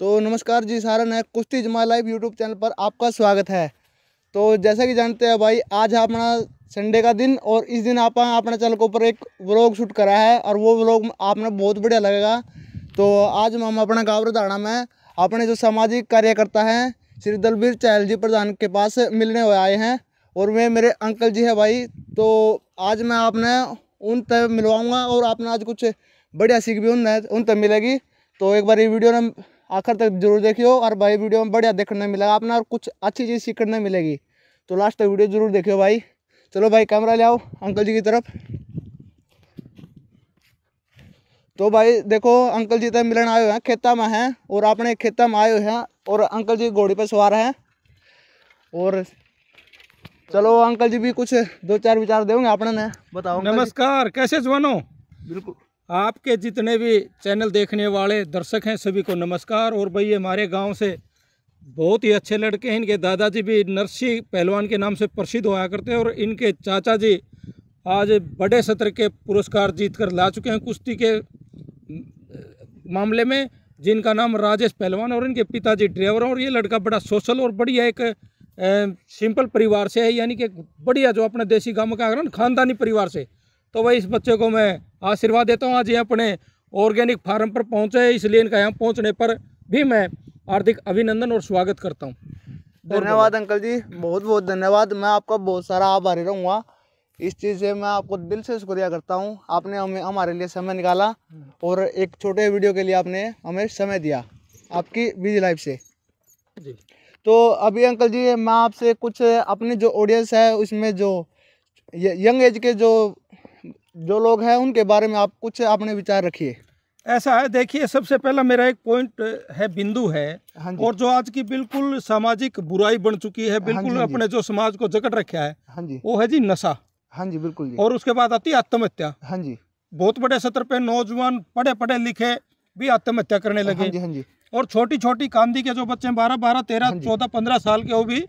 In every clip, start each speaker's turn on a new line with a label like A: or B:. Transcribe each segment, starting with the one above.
A: तो नमस्कार जी सारण है कुश्ती जमा लाइव यूट्यूब चैनल पर आपका स्वागत है तो जैसा कि जानते हैं भाई आज अपना संडे का दिन और इस दिन आप अपने चैनल के ऊपर एक व्लॉग शूट करा है और वो व्लॉग आपने बहुत बढ़िया लगेगा तो आज हम अपना गाँव रधाना में अपने जो सामाजिक कार्यकर्ता हैं श्री दलबीर चहल जी प्रधान के पास मिलने हुए आए हैं और वे मेरे अंकल जी है भाई तो आज मैं आपने उन तक मिलवाऊँगा और आपने आज कुछ बढ़िया सीख भी उन तक मिलेगी तो एक बार ये वीडियो ने आखिर तक जरूर देखियो और भाई वीडियो में बढ़िया देखने मिलेगा आपने और कुछ अच्छी चीज़ सीखने मिलेगी तो लास्ट तक वीडियो जरूर देखियो भाई चलो भाई कैमरा ले आओ अंकल जी की तरफ तो भाई देखो अंकल जी तो मिलन आए हुए हैं खेता में हैं और आपने खेता में आए हुए हैं और अंकल जी घोड़ी पर सवार हैं और चलो अंकल जी भी कुछ दो चार विचार देंगे आपने बताओ नमस्कार
B: कैसे जवानो बिल्कुल आपके जितने भी चैनल देखने वाले दर्शक हैं सभी को नमस्कार और भाई हमारे गांव से बहुत ही अच्छे लड़के हैं इनके दादाजी भी नरसी पहलवान के नाम से प्रसिद्ध होया करते हैं और इनके चाचा जी आज बड़े सत्र के पुरस्कार जीत कर ला चुके हैं कुश्ती के मामले में जिनका नाम राजेश पहलवान और इनके पिताजी ड्राइवर और ये लड़का बड़ा सोशल और बढ़िया एक सिंपल परिवार से है यानी कि बढ़िया जो अपने देसी गाँव का खानदानी परिवार से तो भाई इस बच्चे को मैं आशीर्वाद देता हूँ आज ये अपने ऑर्गेनिक फार्म पर पहुँचे इसलिए इनका यहाँ पहुँचने पर भी मैं हार्दिक अभिनंदन और स्वागत करता हूँ
A: धन्यवाद अंकल जी बहुत बहुत धन्यवाद मैं आपका बहुत सारा आभारी रहूँगा इस चीज़ से मैं आपको दिल से शुक्रिया करता हूँ आपने हमें हमारे लिए समय निकाला और एक छोटे वीडियो के लिए आपने हमें समय दिया आपकी बिजी लाइफ से जी तो अभी अंकल जी मैं आपसे कुछ अपने जो ऑडियंस है उसमें जो यंग एज के जो जो लोग हैं उनके बारे में आप कुछ आपने विचार रखिए ऐसा है देखिए सबसे पहला मेरा एक
B: पॉइंट है बिंदु है हाँ और जो आज की बिल्कुल सामाजिक बुराई बन चुकी है हाँ बिल्कुल हाँ अपने जो समाज को जकड़ रखा है हाँ जी वो है जी नशा हाँ जी बिल्कुल जी। और उसके बाद आती है आत्महत्या हाँ जी बहुत बड़े सत्र पे नौजवान पढ़े पढ़े लिखे भी आत्महत्या करने लगे हाँ जी हाँ जी और छोटी छोटी कांदी के जो बच्चे बारह बारह तेरह हाँ चौदह पंद्रह साल के वो भी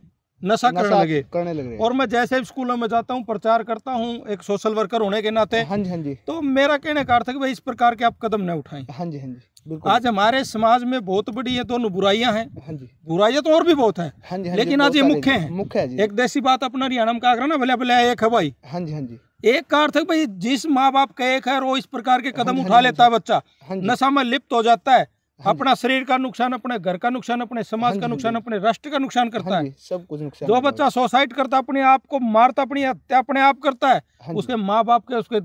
B: नशा करने लगे करने लगे और मैं जैसे स्कूलों में जाता हूँ प्रचार करता हूँ एक सोशल वर्कर होने के नाते हाँ जी हाँ जी तो मेरा कहने का अर्थ है कि भाई इस प्रकार के आप कदम न उठाएं हाँ जी हाँ जी आज हमारे समाज में बहुत बड़ी ये दोनों बुराइयां हैं हाँ जी बुराइयां तो और भी बहुत हैं हाँ जी हाँ लेकिन आज ये मुख्य है मुख्य है एक देसी बात अपना हरियाणा में कहा ना भले भले एक है भाई हाँ जी हाँ जी एक का अर्थ है भाई जिस माँ बाप का एक है वो इस प्रकार के हाँ कदम हाँ उठा लेता है बच्चा नशा में लिप्त हो जाता है हाँ। अपना शरीर का नुकसान अपने घर का नुकसान अपने समाज हाँ का हाँ नुकसान अपने राष्ट्र का नुकसान करता है
A: सब कुछ नुकसान जो
B: बच्चा सुसाइड करता है अपने आप को मारता अपनी हत्या अपने आप करता है उसके माँ बाप के उसके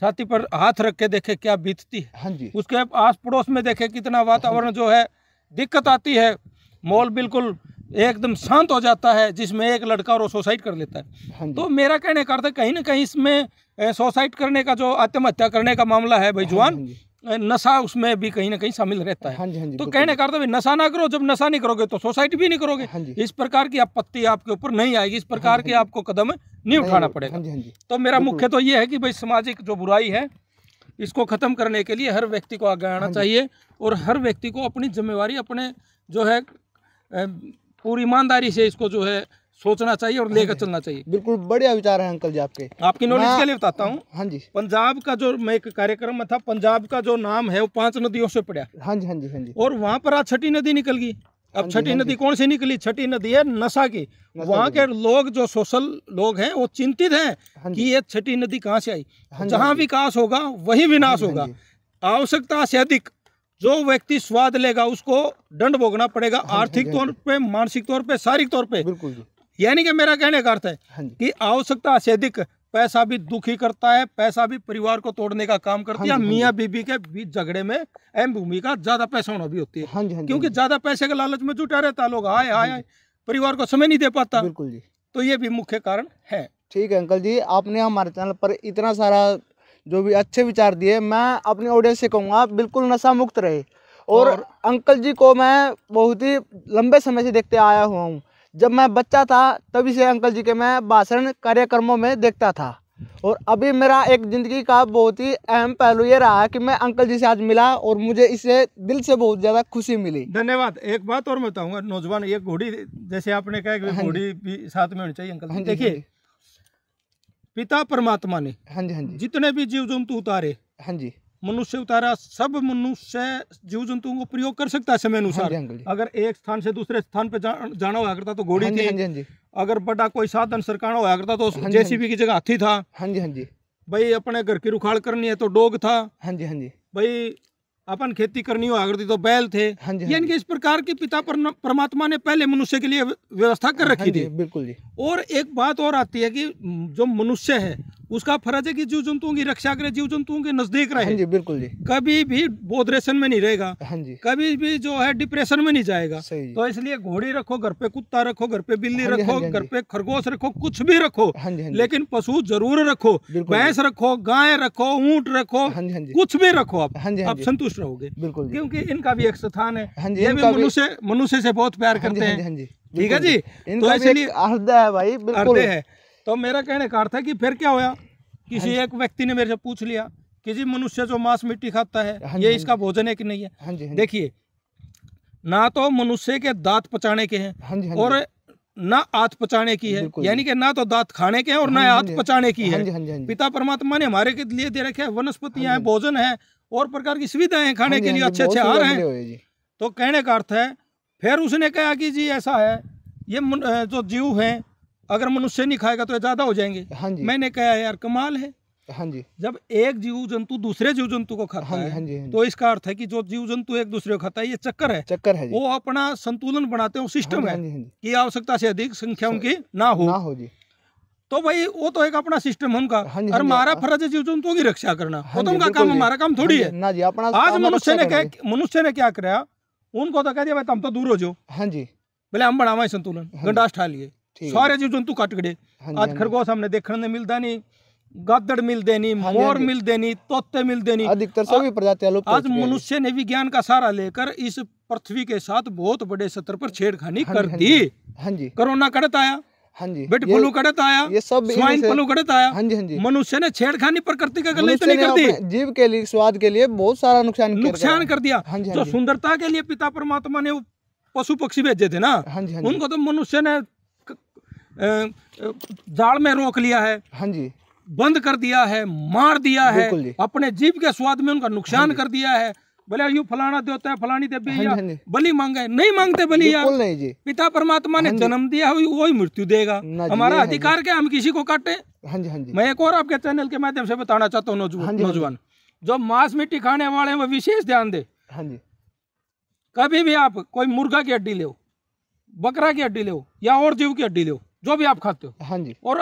B: छाती पर हाथ रख के देखे क्या बीतती है उसके आस पड़ोस में देखे कितना वातावरण जो है दिक्कत आती है मॉल बिल्कुल एकदम शांत हो जाता है जिसमें एक लड़का और सुसाइड कर लेता है तो मेरा कहने का अर्थ कहीं ना कहीं इसमें सुसाइड करने का जो आत्महत्या करने का मामला है भाई जवान नशा उसमें भी कहीं ना कहीं शामिल रहता है हाँ जी, हाँ जी, तो कहने का अर्थ मतलब नशा ना करो जब नशा नहीं करोगे तो सोसाइटी भी नहीं करोगे हाँ जी, इस प्रकार की आपत्ति आपके ऊपर नहीं आएगी इस हाँ प्रकार हाँ के आपको कदम नहीं उठाना हाँ पड़ेगा हाँ जी, हाँ जी, तो मेरा मुख्य तो ये है कि भाई सामाजिक जो बुराई है इसको खत्म करने के लिए हर व्यक्ति को आगे आना हाँ चाहिए और हर व्यक्ति को अपनी जिम्मेवारी अपने जो है पूरी ईमानदारी से इसको जो है सोचना चाहिए और लेकर हाँ हाँ चलना चाहिए
A: बिल्कुल बढ़िया विचार है अंकल जी आपके
B: आपकी नॉलेज के लिए बताता हूँ हाँ जी पंजाब का जो मैं एक कार्यक्रम में था पंजाब का जो नाम है वो पांच नदियों से पड़ा हाँ जी हाँ जी हाँ जी और वहाँ पर आज छठी नदी निकल गई अब हाँ छठी नदी कौन सी निकली छठी नदी है नशा की वहाँ के लोग जो सोशल लोग हैं वो चिंतित हैं कि ये छठी नदी कहाँ से आई जहाँ विकास होगा वही विनाश होगा आवश्यकता से अधिक जो व्यक्ति स्वाद लेगा उसको दंड भोगना पड़ेगा आर्थिक तौर पे मानसिक तौर पे शारीरिक तौर पे यानी कि मेरा कहने का अर्थ है हाँ कि आवश्यकता से अधिक पैसा भी दुखी करता है पैसा भी परिवार को तोड़ने का काम करती है हाँ हाँ मियाँ बीबी के बीच झगड़े में अहम भूमिका ज्यादा पैसा होना भी होती है क्योंकि ज्यादा पैसे के लालच में जुटा रहता लोग आए आए परिवार को समय नहीं दे पाता बिल्कुल जी तो ये भी मुख्य कारण
A: है ठीक है अंकल जी आपने हमारे चैनल पर इतना सारा जो भी अच्छे विचार दिए मैं अपने ऑडियंस से कहूँगा बिल्कुल नशा मुक्त रहे और, और अंकल जी को मैं बहुत ही लंबे समय से देखते आया हुआ हूँ जब मैं बच्चा था तभी से अंकल जी के मैं भाषण कार्यक्रमों में देखता था और अभी मेरा एक ज़िंदगी का बहुत ही अहम पहलू ये रहा कि मैं अंकल जी से आज मिला और मुझे इससे दिल से बहुत ज़्यादा खुशी मिली
B: धन्यवाद एक बात और बताऊंगा नौजवान ये घोड़ी जैसे आपने कहा कि हाँ घोड़ी भी साथ में होनी चाहिए अंकल जी हाँ देखिए हाँ पिता परमात्मा ने हाँ जी हाँ जी जितने भी जीव जंतु उतारे हाँ जी मनुष्य उतारा सब मनुष्य जीव जंतुओं को प्रयोग कर सकता है समय हाँ अनुसार हाँ हाँ अगर एक स्थान से दूसरे स्थान पे जा, जाना होया करता तो घोड़ी थी अगर बड़ा कोई साधन सरकाना होया करता तो जेसीबी की जगह हाथी था हाँ जी हाँ जी भाई अपने घर की रुखाड़ करनी है तो डोग था हाँ जी हाँ जी भाई अपन खेती करनी हो हुआ करती तो बैल थे यानी कि इस प्रकार के पिता परमात्मा ने पहले मनुष्य के लिए व्यवस्था कर रखी थी बिल्कुल जी और एक बात और आती है कि जो मनुष्य है उसका फर्ज है कि जीव जंतुओं की रक्षा करे जीव जंतुओं के नजदीक रहे हाँ जी बिल्कुल जी कभी भी बोधरेशन में नहीं रहेगा हाँ जी कभी भी जो है डिप्रेशन में नहीं जाएगा तो इसलिए घोड़ी रखो घर पे कुत्ता रखो घर पे बिल्ली हाँ रखो घर पे खरगोश रखो कुछ भी रखो लेकिन पशु जरूर रखो भैंस रखो गाय रखो ऊँट रखो कुछ भी रखो आप आप संतुष्ट रहोगे बिल्कुल क्योंकि इनका भी एक स्थान
A: है ये भी मनुष्य
B: मनुष्य से बहुत प्यार करते हैं ठीक है जी तो इसलिए
A: है भाई
B: बिल्कुल है तो मेरा कहने का अर्थ है कि फिर क्या होया किसी हाँ एक व्यक्ति ने मेरे से पूछ लिया कि जी मनुष्य जो मांस मिट्टी खाता है हाँ ये हाँ इसका भोजन है कि नहीं है देखिए ना तो मनुष्य के दांत पचाने के हैं और ना आत पचाने की है यानी कि ना तो दांत खाने के हैं और ना आत पचाने की है पिता परमात्मा ने हमारे के लिए दे रखे वनस्पतियां हैं भोजन है और प्रकार की सुविधाएं हैं खाने के लिए अच्छे अच्छे आ रहे हैं तो कहने का अर्थ है फिर उसने कहा कि जी ऐसा है ये जो जीव हैं अगर मनुष्य नहीं खाएगा तो ज्यादा हो जाएंगे हाँ जी मैंने कहा यार कमाल है हाँ जी जब एक जीव जंतु दूसरे जीव जंतु को खाता हाँ है हाँ जी, हाँ जी। तो इसका अर्थ है कि जो जीव जंतु एक दूसरे को खाता है ये चक्कर है चक्कर है वो अपना संतुलन बनाते हैं सिस्टम हाँ है हाँ हाँ कि आवश्यकता से अधिक संख्या उनकी ना हो ना हो जी तो भाई वो तो एक अपना सिस्टम है उनका और हमारा फर्ज है जीव जंतुओं की रक्षा
A: करना वो तो उनका काम हमारा काम थोड़ी है ना जी अपना आज मनुष्य ने
B: मनुष्य ने क्या कराया उनको तो कह दिया भाई तुम तो दूर हो जाओ हाँ जी बोले हम बनावा संतुलन गंडास ठा लिए सारे जीव जंतु कट गए ਅੱਜ हाँ हाँ खरगोश हमने देखने ਨੂੰ ਮਿਲਦਾ ਨਹੀਂ गादड़ देनी हाँ मोर हाँ मिल देनी तोते मिल देनी अधिकतर सभी
A: प्रजातियां लुप्त आज मनुष्य
B: ने विज्ञान का सहारा लेकर इस पृथ्वी के साथ बहुत बड़े स्तर पर छेड़खानी हाँ कर हाँ दी हाँ जी कोरोना कड़त आया हाँ जी बेट फ्लू कड़त आया ये सब स्वाइन फ्लू कड़त आया हाँ जी हाँ जी मनुष्य ने छेड़खानी प्रकृति का गलत नहीं कर दी
A: जीव के लिए स्वाद के लिए बहुत सारा नुकसान नुकसान
B: कर दिया जो सुंदरता के लिए पिता परमात्मा ने पशु पक्षी भेजे थे ना हाँ जी उनको तो मनुष्य ने जाल में रोक लिया है हाँ जी बंद कर दिया है मार दिया है अपने जीव के स्वाद में उनका नुकसान हाँ कर दिया है बोले यू फलाना देता है फलानी देवी हाँ हाँ बलि मांगे नहीं मांगते बलि नहीं पिता परमात्मा ने जन्म दिया है वही मृत्यु देगा हमारा अधिकार क्या हम किसी को काटे मैं एक और आपके चैनल के माध्यम से बताना चाहता हूँ नौजवान जो मांस मिट्टी खाने वाले हैं वो विशेष ध्यान दे कभी भी आप कोई मुर्गा की हड्डी ले बकरा की हड्डी ले या और जीव की हड्डी ले जो भी आप खाते हो हाँ जी और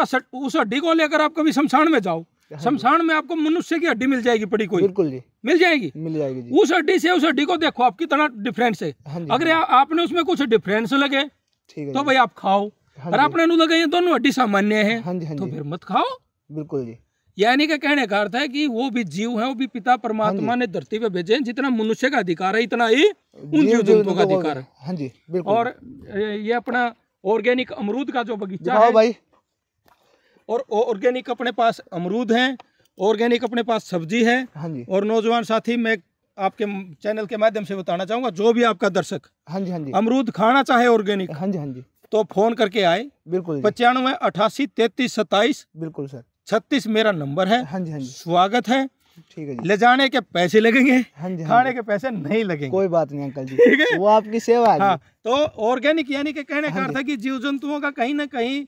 B: उस हड्डी को लेकर आप कभी शमशान में जाओ हाँ शमशान में आपको मनुष्य की हड्डी मिल जाएगी पड़ी कोई बिल्कुल जी मिल जाएगी मिल जाएगी जी। उस हड्डी से उस हड्डी को देखो आप कितना डिफरेंस है हाँ अगर आ, हाँ आपने उसमें कुछ डिफरेंस लगे तो भाई आप खाओ अगर हाँ आपने लगे दोनों हड्डी सामान्य है हाँ तो फिर मत खाओ बिल्कुल जी यानी कि कहने का अर्थ है कि वो भी जीव है वो भी पिता परमात्मा ने धरती पे भेजे जितना मनुष्य का अधिकार है इतना ही उन जीव जंतुओं का अधिकार है
A: हाँ जी और
B: ये अपना ऑर्गेनिक अमरूद का जो बगीचा है भाई और ऑर्गेनिक अपने पास अमरूद हैं ऑर्गेनिक अपने पास सब्जी है हाँ जी और नौजवान साथी मैं आपके चैनल के माध्यम से बताना चाहूंगा जो भी आपका दर्शक हाँ जी हाँ जी अमरूद खाना चाहे ऑर्गेनिक हाँ जी हाँ जी तो फोन करके आए बिल्कुल पचानवे अठासी तैतीस सताइस बिल्कुल सर छत्तीस मेरा नंबर है हाँ जी हाँ जी स्वागत है ठीक है ले जाने के पैसे लगेंगे हाँ जी हाँ खाने के पैसे नहीं लगेंगे कोई बात नहीं अंकल जी ठीक
A: है वो आपकी सेवा है हाँ,
B: तो ऑर्गेनिक यानी के कहने का हाँ था कि जीव जंतुओं का कहीं ना कहीं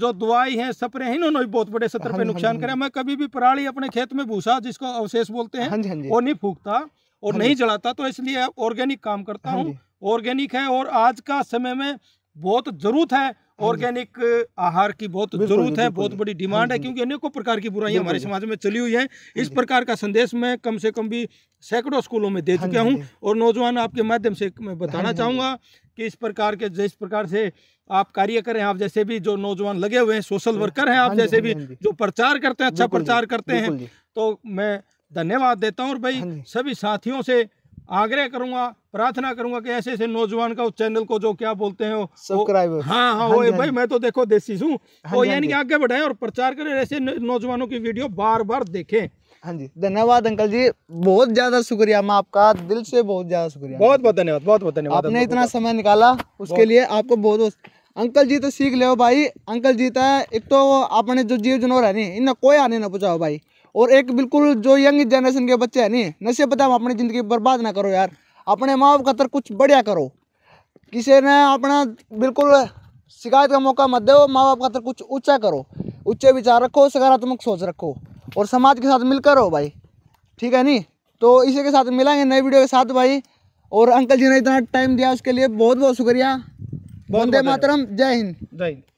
B: जो दवाई है सप्रे हैं इन्होंने बहुत बड़े सत्र हाँ पे नुकसान करे मैं कभी भी पराली अपने खेत में भूसा जिसको अवशेष बोलते हैं वो नहीं फूकता और नहीं जलाता तो इसलिए ऑर्गेनिक काम करता हूँ ऑर्गेनिक है और आज का समय में बहुत जरूरत है ऑर्गेनिक हाँ आहार की बहुत जरूरत है बहुत बड़ी डिमांड है हाँ क्योंकि अनेकों प्रकार की बुराइयां हमारे समाज में चली हुई हैं हाँ इस प्रकार का संदेश मैं कम से कम भी सैकड़ों स्कूलों में दे चुका हूं और नौजवान आपके माध्यम से मैं बताना चाहूंगा कि इस प्रकार के जिस प्रकार से आप कार्य करें आप जैसे भी जो नौजवान लगे हुए हैं सोशल वर्कर हैं आप जैसे भी जो प्रचार करते हैं अच्छा प्रचार करते हैं तो मैं धन्यवाद देता हूँ और भाई सभी साथियों से आग्रह करूंगा प्रार्थना करूंगा कि ऐसे ऐसे नौजवान का उस चैनल को जो क्या बोलते हैं सब्सक्राइब हाँ हाँ वो हाँ हाँ भाई मैं तो देखो देसी हूँ वो हाँ यानी कि आगे बढ़ाएं और प्रचार करें ऐसे नौजवानों की वीडियो बार बार देखें
A: हाँ जी धन्यवाद अंकल जी बहुत ज्यादा शुक्रिया मैं आपका दिल से बहुत ज्यादा शुक्रिया बहुत बहुत धन्यवाद बहुत बहुत धन्यवाद आपने इतना समय निकाला उसके लिए आपको बहुत अंकल जी तो सीख ले भाई अंकल जी तो एक तो आपने जो जीव जनोर है नहीं इन्हें कोई आने ना पूछाओ भाई और एक बिल्कुल जो यंग जनरेशन के बच्चे हैं नहीं नशे पता अपनी ज़िंदगी बर्बाद ना करो यार अपने माँ बाप खातर कुछ बढ़िया करो किसी ने अपना बिल्कुल शिकायत का मौका मत दो माँ बाप खातर कुछ ऊँचा करो ऊँचे विचार रखो सकारात्मक सोच रखो और समाज के साथ मिलकर रहो भाई ठीक है नहीं तो इसी के साथ मिलाएंगे नए वीडियो के साथ भाई और अंकल जी ने इतना टाइम दिया उसके लिए बहुत बहुत शुक्रिया वंदे मातरम जय हिंद
B: जय हिंद